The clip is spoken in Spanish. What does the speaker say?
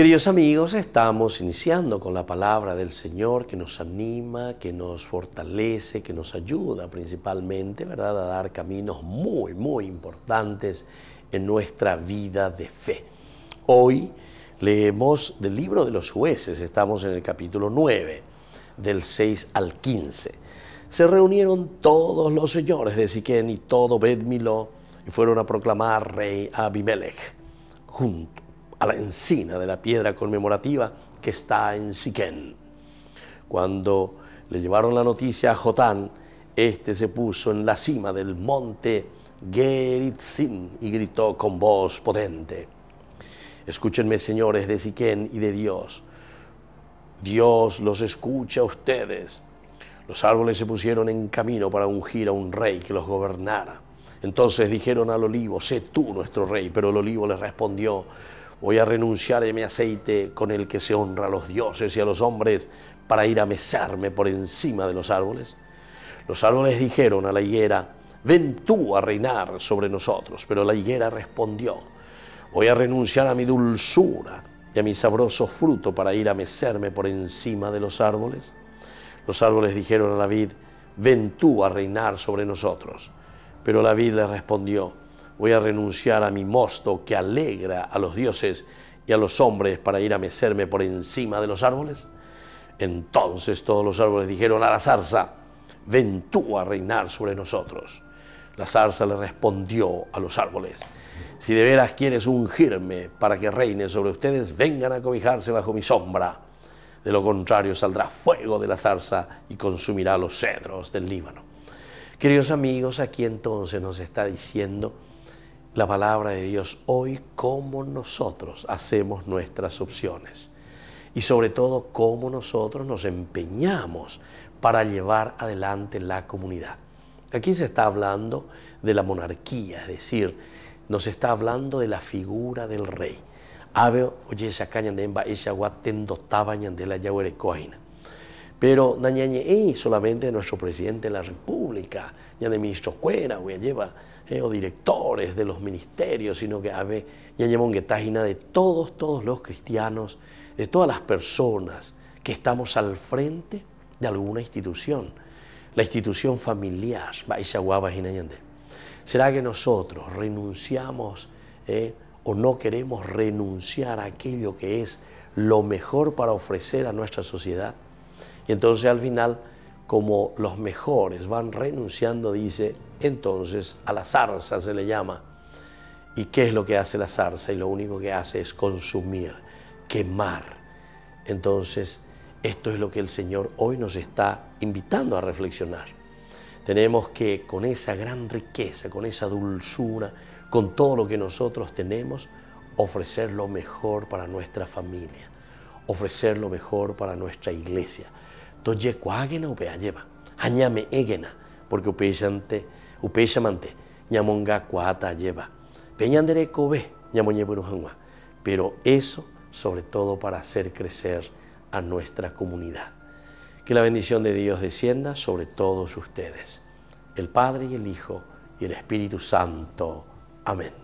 Queridos amigos, estamos iniciando con la palabra del Señor que nos anima, que nos fortalece, que nos ayuda principalmente, ¿verdad?, a dar caminos muy, muy importantes en nuestra vida de fe. Hoy leemos del libro de los jueces, estamos en el capítulo 9, del 6 al 15. Se reunieron todos los señores de Siquén y todo Bedmilo y fueron a proclamar rey a Abimelech juntos a la encina de la piedra conmemorativa que está en Siquén. Cuando le llevaron la noticia a Jotán, este se puso en la cima del monte Geritzin, y gritó con voz potente, Escúchenme señores de Siquén y de Dios, Dios los escucha a ustedes. Los árboles se pusieron en camino para ungir a un rey que los gobernara. Entonces dijeron al olivo, sé tú nuestro rey, pero el olivo les respondió, voy a renunciar a mi aceite con el que se honra a los dioses y a los hombres para ir a mesarme por encima de los árboles. Los árboles dijeron a la higuera, ven tú a reinar sobre nosotros, pero la higuera respondió, voy a renunciar a mi dulzura y a mi sabroso fruto para ir a mecerme por encima de los árboles. Los árboles dijeron a la vid, ven tú a reinar sobre nosotros, pero la vid le respondió, voy a renunciar a mi mosto que alegra a los dioses y a los hombres para ir a mecerme por encima de los árboles? Entonces todos los árboles dijeron a la zarza, ven tú a reinar sobre nosotros. La zarza le respondió a los árboles, si de veras quieres ungirme para que reine sobre ustedes, vengan a cobijarse bajo mi sombra. De lo contrario saldrá fuego de la zarza y consumirá los cedros del Líbano. Queridos amigos, aquí entonces nos está diciendo la palabra de Dios hoy, cómo nosotros hacemos nuestras opciones y sobre todo cómo nosotros nos empeñamos para llevar adelante la comunidad. Aquí se está hablando de la monarquía, es decir, nos está hablando de la figura del rey. Pero solamente nuestro presidente de la República ya de ministros cuera, ya lleva, eh, o directores de los ministerios, sino que ave, ya lleva un guetágina de todos, todos los cristianos, de todas las personas que estamos al frente de alguna institución, la institución familiar, ¿Será que nosotros renunciamos eh, o no queremos renunciar a aquello que es lo mejor para ofrecer a nuestra sociedad? Y entonces al final como los mejores van renunciando, dice, entonces a la zarza se le llama. ¿Y qué es lo que hace la zarza? Y lo único que hace es consumir, quemar. Entonces, esto es lo que el Señor hoy nos está invitando a reflexionar. Tenemos que con esa gran riqueza, con esa dulzura, con todo lo que nosotros tenemos, ofrecer lo mejor para nuestra familia, ofrecer lo mejor para nuestra iglesia, to yekuagena upeyajeva hanyame'ẽgena e porque upéichante upéichamante ñamongakuaata ajeva pe ñanderekove pero eso sobre todo para hacer crecer a nuestra comunidad. Que la bendición de Dios descienda sobre todos ustedes, el Padre y el Hijo y el Espíritu Santo. Amén.